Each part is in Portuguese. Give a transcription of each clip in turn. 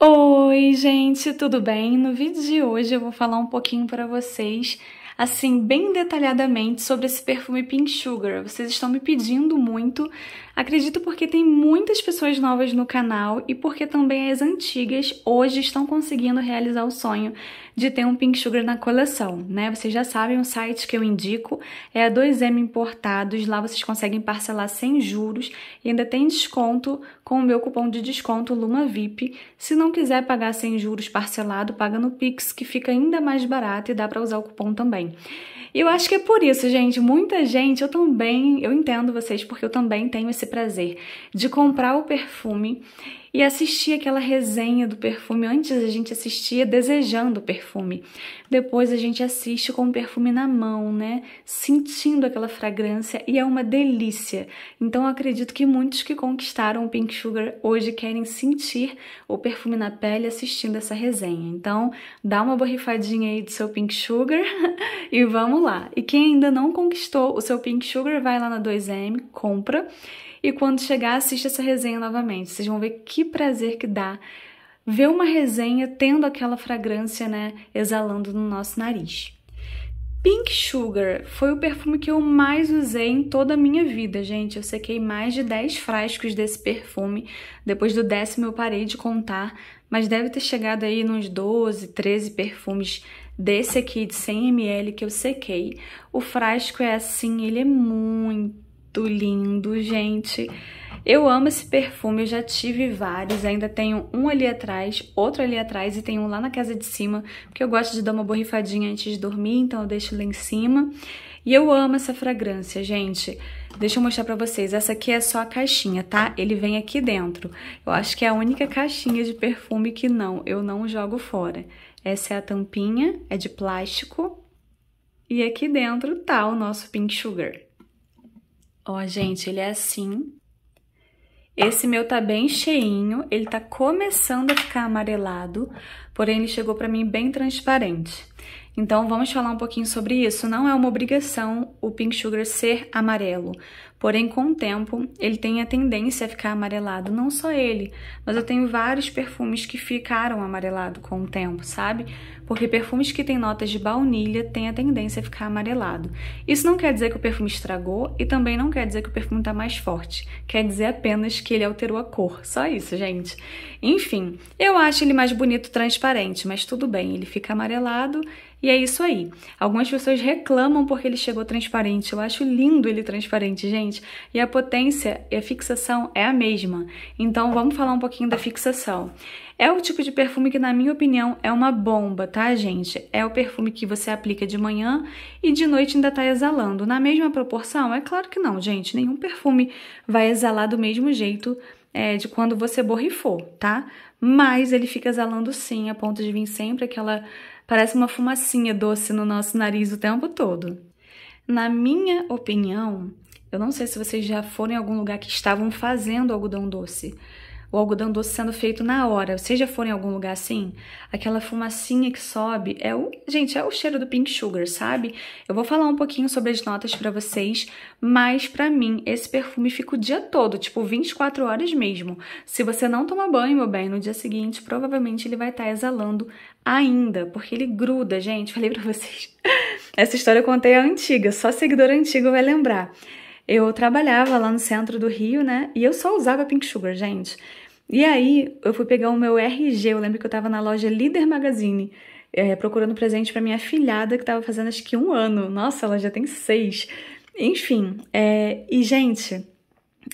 Oi, gente, tudo bem? No vídeo de hoje eu vou falar um pouquinho para vocês, assim, bem detalhadamente sobre esse perfume Pink Sugar. Vocês estão me pedindo muito, Acredito porque tem muitas pessoas novas no canal e porque também as antigas hoje estão conseguindo realizar o sonho de ter um Pink Sugar na coleção, né? Vocês já sabem, o site que eu indico é a 2M Importados, lá vocês conseguem parcelar sem juros e ainda tem desconto com o meu cupom de desconto LumaVip. Se não quiser pagar sem juros parcelado, paga no Pix, que fica ainda mais barato e dá para usar o cupom também. E eu acho que é por isso, gente, muita gente, eu também, eu entendo vocês porque eu também tenho esse prazer de comprar o perfume e assistir aquela resenha do perfume. Antes a gente assistia desejando o perfume, depois a gente assiste com o perfume na mão, né? Sentindo aquela fragrância e é uma delícia. Então acredito que muitos que conquistaram o Pink Sugar hoje querem sentir o perfume na pele assistindo essa resenha. Então dá uma borrifadinha aí do seu Pink Sugar e vamos lá. E quem ainda não conquistou o seu Pink Sugar, vai lá na 2M, compra. E quando chegar, assista essa resenha novamente. Vocês vão ver que prazer que dá ver uma resenha tendo aquela fragrância, né, exalando no nosso nariz. Pink Sugar foi o perfume que eu mais usei em toda a minha vida, gente. Eu sequei mais de 10 frascos desse perfume. Depois do décimo eu parei de contar, mas deve ter chegado aí nos 12, 13 perfumes desse aqui de 100ml que eu sequei. O frasco é assim, ele é muito muito lindo, gente. Eu amo esse perfume, eu já tive vários, ainda tenho um ali atrás, outro ali atrás e tenho um lá na casa de cima, porque eu gosto de dar uma borrifadinha antes de dormir, então eu deixo lá em cima. E eu amo essa fragrância, gente. Deixa eu mostrar pra vocês, essa aqui é só a caixinha, tá? Ele vem aqui dentro. Eu acho que é a única caixinha de perfume que não, eu não jogo fora. Essa é a tampinha, é de plástico. E aqui dentro tá o nosso Pink Sugar. Ó, gente, ele é assim. Esse meu tá bem cheinho, ele tá começando a ficar amarelado, porém ele chegou pra mim bem transparente. Então vamos falar um pouquinho sobre isso. Não é uma obrigação o pink sugar ser amarelo, porém com o tempo ele tem a tendência a ficar amarelado. Não só ele, mas eu tenho vários perfumes que ficaram amarelado com o tempo, sabe? Porque perfumes que têm notas de baunilha têm a tendência a ficar amarelado. Isso não quer dizer que o perfume estragou e também não quer dizer que o perfume está mais forte. Quer dizer apenas que ele alterou a cor. Só isso, gente. Enfim, eu acho ele mais bonito transparente, mas tudo bem, ele fica amarelado e é isso aí. Algumas pessoas reclamam porque ele chegou transparente. Eu acho lindo ele transparente, gente. E a potência e a fixação é a mesma. Então vamos falar um pouquinho da fixação. É o tipo de perfume que, na minha opinião, é uma bomba, tá, gente? É o perfume que você aplica de manhã e de noite ainda tá exalando. Na mesma proporção? É claro que não, gente. Nenhum perfume vai exalar do mesmo jeito é, de quando você borrifou, tá? Mas ele fica exalando sim, a ponto de vir sempre aquela Parece uma fumacinha doce no nosso nariz o tempo todo. Na minha opinião, eu não sei se vocês já foram em algum lugar que estavam fazendo algodão doce, o algodão doce sendo feito na hora. Vocês já foram em algum lugar assim? Aquela fumacinha que sobe é o, gente, é o cheiro do pink sugar, sabe? Eu vou falar um pouquinho sobre as notas para vocês, mas para mim esse perfume fica o dia todo, tipo 24 horas mesmo. Se você não toma banho, meu bem, no dia seguinte provavelmente ele vai estar tá exalando ainda, porque ele gruda, gente. Falei para vocês. Essa história eu contei a antiga, só seguidor antigo vai lembrar eu trabalhava lá no centro do Rio, né? E eu só usava Pink Sugar, gente. E aí eu fui pegar o meu RG, eu lembro que eu tava na loja Líder Magazine. É, procurando presente para minha filhada que tava fazendo acho que um ano. Nossa, ela já tem seis. Enfim, é, e gente,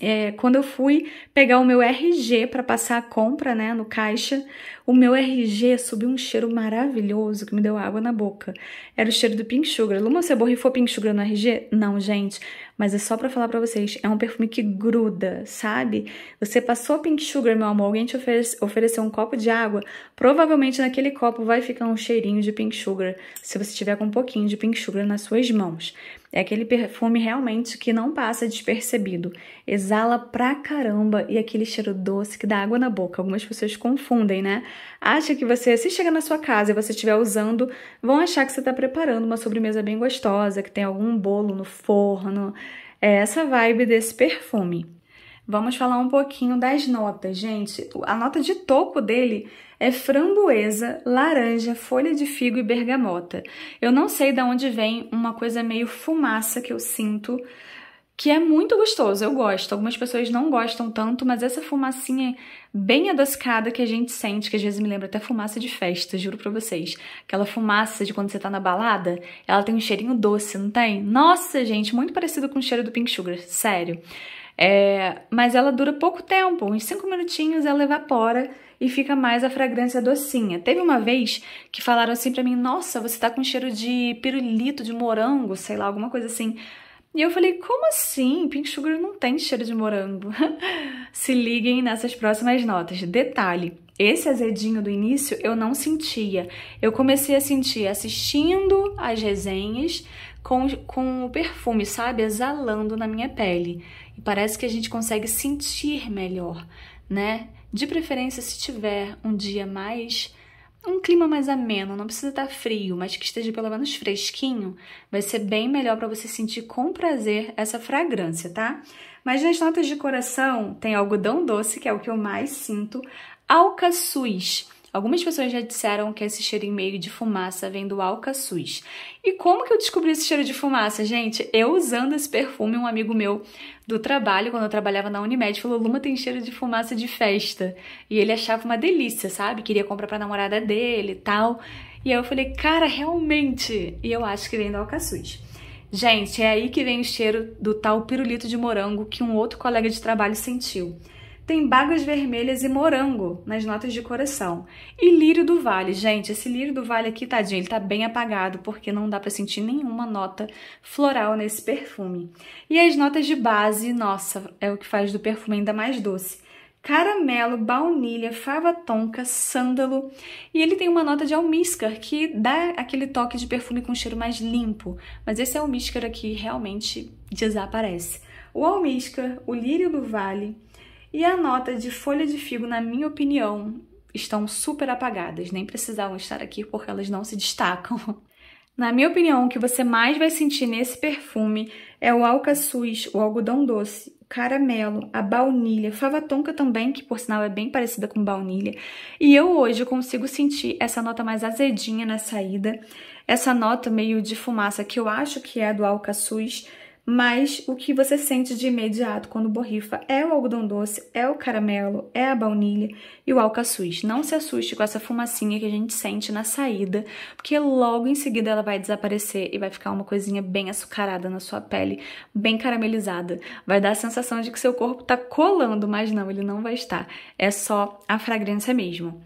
é, quando eu fui pegar o meu RG para passar a compra, né, no caixa, o meu RG subiu um cheiro maravilhoso que me deu água na boca. Era o cheiro do Pink Sugar. Luma, você borrifou Pink Sugar no RG? Não, gente. Mas é só para falar para vocês, é um perfume que gruda, sabe? Você passou Pink Sugar, meu amor, alguém te oferece, ofereceu um copo de água, provavelmente naquele copo vai ficar um cheirinho de Pink Sugar, se você tiver com um pouquinho de Pink Sugar nas suas mãos. É aquele perfume realmente que não passa despercebido. Exala pra caramba e aquele cheiro doce que dá água na boca. Algumas pessoas confundem, né? Acha que você, se chegar na sua casa e você estiver usando, vão achar que você está preparando uma sobremesa bem gostosa, que tem algum bolo no forno. É essa vibe desse perfume. Vamos falar um pouquinho das notas, gente. A nota de topo dele é framboesa, laranja, folha de figo e bergamota. Eu não sei de onde vem uma coisa meio fumaça que eu sinto, que é muito gostoso, eu gosto. Algumas pessoas não gostam tanto, mas essa fumacinha bem adocicada que a gente sente, que às vezes me lembra até fumaça de festa, juro pra vocês. Aquela fumaça de quando você tá na balada, ela tem um cheirinho doce, não tem? Nossa, gente, muito parecido com o cheiro do Pink Sugar, sério. É, mas ela dura pouco tempo, uns 5 minutinhos ela evapora e fica mais a fragrância docinha. Teve uma vez que falaram assim para mim: "Nossa, você tá com cheiro de pirulito de morango, sei lá, alguma coisa assim". E eu falei: "Como assim? Pink Sugar não tem cheiro de morango". Se liguem nessas próximas notas. Detalhe: esse azedinho do início eu não sentia. Eu comecei a sentir assistindo as resenhas, com, com o perfume, sabe? Exalando na minha pele. E parece que a gente consegue sentir melhor, né? De preferência, se tiver um dia mais. um clima mais ameno, não precisa estar tá frio, mas que esteja pelo menos fresquinho, vai ser bem melhor para você sentir com prazer essa fragrância, tá? Mas nas notas de coração tem algodão doce, que é o que eu mais sinto, alcaçuz Algumas pessoas já disseram que esse cheiro em meio de fumaça vem do Alcaçuz. E como que eu descobri esse cheiro de fumaça, gente? Eu usando esse perfume, um amigo meu do trabalho, quando eu trabalhava na Unimed, falou: Luma tem cheiro de fumaça de festa. E ele achava uma delícia, sabe? Queria comprar pra namorada dele e tal. E aí eu falei: Cara, realmente! E eu acho que vem do Alcaçuz. Gente, é aí que vem o cheiro do tal pirulito de morango que um outro colega de trabalho sentiu tem bagas vermelhas e morango nas notas de coração. E lírio do vale, gente, esse lírio do vale aqui, tadinho, ele tá bem apagado porque não dá para sentir nenhuma nota floral nesse perfume. E as notas de base, nossa, é o que faz do perfume ainda mais doce. Caramelo, baunilha, fava tonka, sândalo e ele tem uma nota de almíscar que dá aquele toque de perfume com cheiro mais limpo, mas esse almíscar aqui realmente desaparece. O almíscar, o lírio do vale, e a nota de folha de figo, na minha opinião, estão super apagadas, nem precisavam estar aqui porque elas não se destacam. Na minha opinião, o que você mais vai sentir nesse perfume é o alcaçuz, o algodão doce, o caramelo, a baunilha, fava tonka também, que por sinal é bem parecida com baunilha. E eu hoje consigo sentir essa nota mais azedinha na saída, essa nota meio de fumaça que eu acho que é a do alcaçuz, mas o que você sente de imediato quando borrifa é o algodão doce, é o caramelo, é a baunilha e o alcaçuz. Não se assuste com essa fumacinha que a gente sente na saída, porque logo em seguida ela vai desaparecer e vai ficar uma coisinha bem açucarada na sua pele, bem caramelizada. Vai dar a sensação de que seu corpo está colando, mas não, ele não vai estar. É só a fragrância mesmo.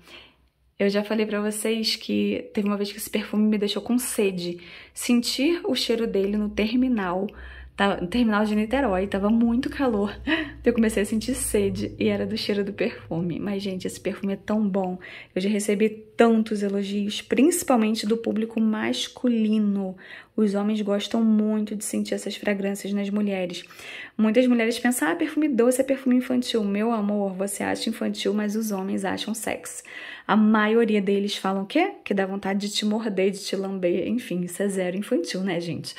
Eu já falei para vocês que teve uma vez que esse perfume me deixou com sede. Sentir o cheiro dele no terminal tava, tá, terminal de Niterói, tava muito calor. Eu comecei a sentir sede e era do cheiro do perfume. Mas, gente, esse perfume é tão bom. Eu já recebi tantos elogios, principalmente do público masculino. Os homens gostam muito de sentir essas fragrâncias nas mulheres. Muitas mulheres pensam, ah, perfume doce é perfume infantil. Meu amor, você acha infantil, mas os homens acham sexo A maioria deles falam o quê? Que dá vontade de te morder, de te lamber. Enfim, isso é zero infantil, né, gente?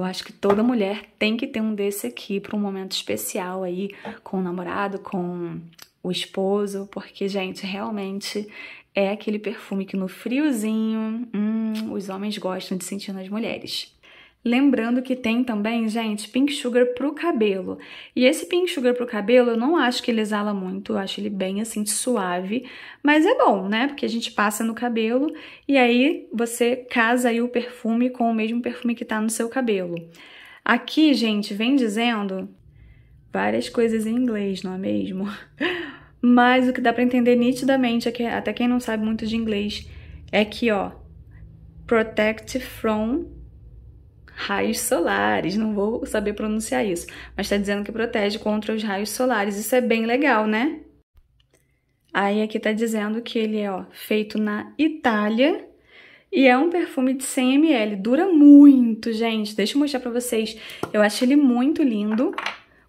Eu acho que toda mulher tem que ter um desse aqui para um momento especial aí com o namorado, com o esposo, porque, gente, realmente é aquele perfume que no friozinho hum, os homens gostam de sentir nas mulheres. Lembrando que tem também, gente, pink sugar pro cabelo. E esse pink sugar pro cabelo, eu não acho que ele exala muito, eu acho ele bem assim suave, mas é bom, né? Porque a gente passa no cabelo e aí você casa aí o perfume com o mesmo perfume que tá no seu cabelo. Aqui, gente, vem dizendo várias coisas em inglês, não é mesmo? Mas o que dá para entender nitidamente, é que, até quem não sabe muito de inglês, é que, ó, protect from raios solares, não vou saber pronunciar isso, mas está dizendo que protege contra os raios solares. Isso é bem legal, né? Aí aqui está dizendo que ele é ó, feito na Itália e é um perfume de 100 ml. Dura muito, gente. Deixa eu mostrar para vocês. Eu acho ele muito lindo.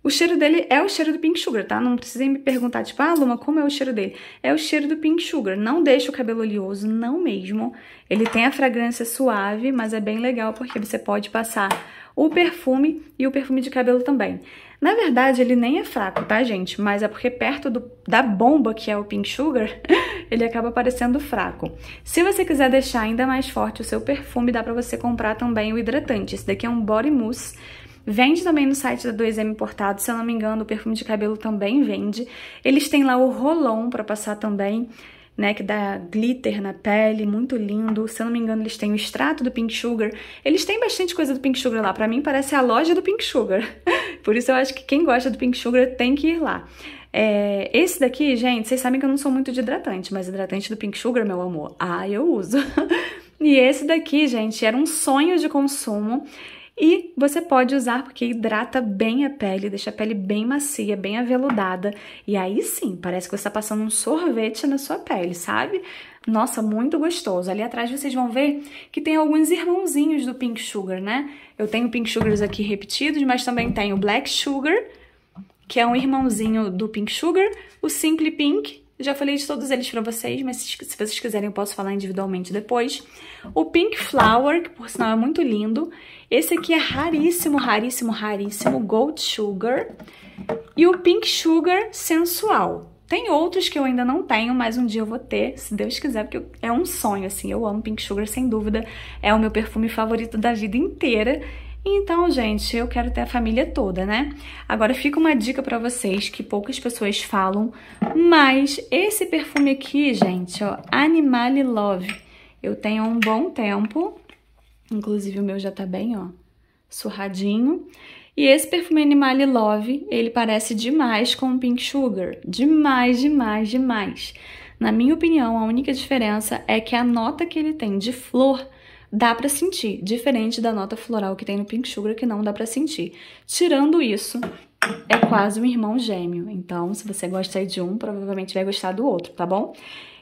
O cheiro dele é o cheiro do pink sugar, tá? Não precisem me perguntar, tipo, ah, Luma, como é o cheiro dele? É o cheiro do pink sugar. Não deixa o cabelo oleoso, não mesmo. Ele tem a fragrância suave, mas é bem legal porque você pode passar o perfume e o perfume de cabelo também. Na verdade, ele nem é fraco, tá, gente? Mas é porque perto do, da bomba que é o Pink Sugar, ele acaba parecendo fraco. Se você quiser deixar ainda mais forte o seu perfume, dá pra você comprar também o hidratante. Esse daqui é um Body Mousse Vende também no site da 2M Importado, se eu não me engano, o perfume de cabelo também vende. Eles têm lá o rolon para passar também, né, que dá glitter na pele, muito lindo. Se eu não me engano, eles têm o extrato do Pink Sugar. Eles têm bastante coisa do Pink Sugar lá, para mim parece a loja do Pink Sugar. Por isso eu acho que quem gosta do Pink Sugar tem que ir lá. É, esse daqui, gente, vocês sabem que eu não sou muito de hidratante, mas hidratante do Pink Sugar, meu amor, ah, eu uso. e esse daqui, gente, era um sonho de consumo. E você pode usar porque hidrata bem a pele, deixa a pele bem macia, bem aveludada. E aí sim, parece que você está passando um sorvete na sua pele, sabe? Nossa, muito gostoso. Ali atrás vocês vão ver que tem alguns irmãozinhos do Pink Sugar, né? Eu tenho Pink Sugars aqui repetidos, mas também tenho Black Sugar, que é um irmãozinho do Pink Sugar, o Simple Pink eu já falei de todos eles pra vocês, mas se, se vocês quiserem eu posso falar individualmente depois. O Pink Flower, que por sinal é muito lindo. Esse aqui é raríssimo, raríssimo, raríssimo, Gold Sugar. E o Pink Sugar Sensual. Tem outros que eu ainda não tenho, mas um dia eu vou ter, se Deus quiser, porque é um sonho, assim. Eu amo Pink Sugar, sem dúvida. É o meu perfume favorito da vida inteira. Então, gente, eu quero ter a família toda, né? Agora fica uma dica para vocês que poucas pessoas falam, mas esse perfume aqui, gente, ó, Animale Love. Eu tenho um bom tempo, inclusive o meu já tá bem, ó, surradinho. E esse perfume Animale Love, ele parece demais com o Pink Sugar, demais, demais, demais. Na minha opinião, a única diferença é que a nota que ele tem de flor dá para sentir, diferente da nota floral que tem no Pink Sugar que não dá para sentir. Tirando isso, é quase um irmão gêmeo. Então, se você gosta de um, provavelmente vai gostar do outro, tá bom?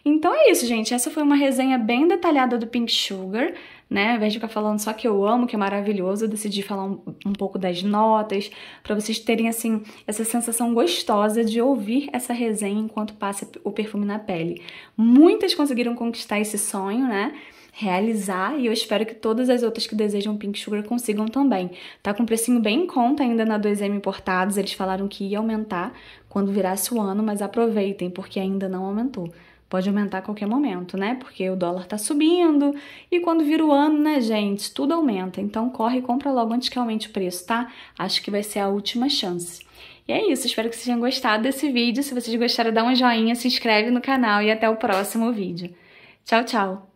Então é isso, gente. Essa foi uma resenha bem detalhada do Pink Sugar, né? Ao invés de ficar falando só que eu amo, que é maravilhoso, eu decidi falar um, um pouco das notas, para vocês terem, assim, essa sensação gostosa de ouvir essa resenha enquanto passa o perfume na pele. Muitas conseguiram conquistar esse sonho, né? realizar e eu espero que todas as outras que desejam Pink Sugar consigam também. Tá com um precinho bem em conta ainda na 2M Importados, eles falaram que ia aumentar quando virasse o ano, mas aproveitem porque ainda não aumentou. Pode aumentar a qualquer momento, né? Porque o dólar tá subindo e quando vira o ano, né, gente, tudo aumenta. Então corre e compra logo antes que aumente o preço, tá? Acho que vai ser a última chance. E é isso, espero que vocês tenham gostado desse vídeo. Se vocês gostaram, dá um joinha, se inscreve no canal e até o próximo vídeo. Tchau, tchau!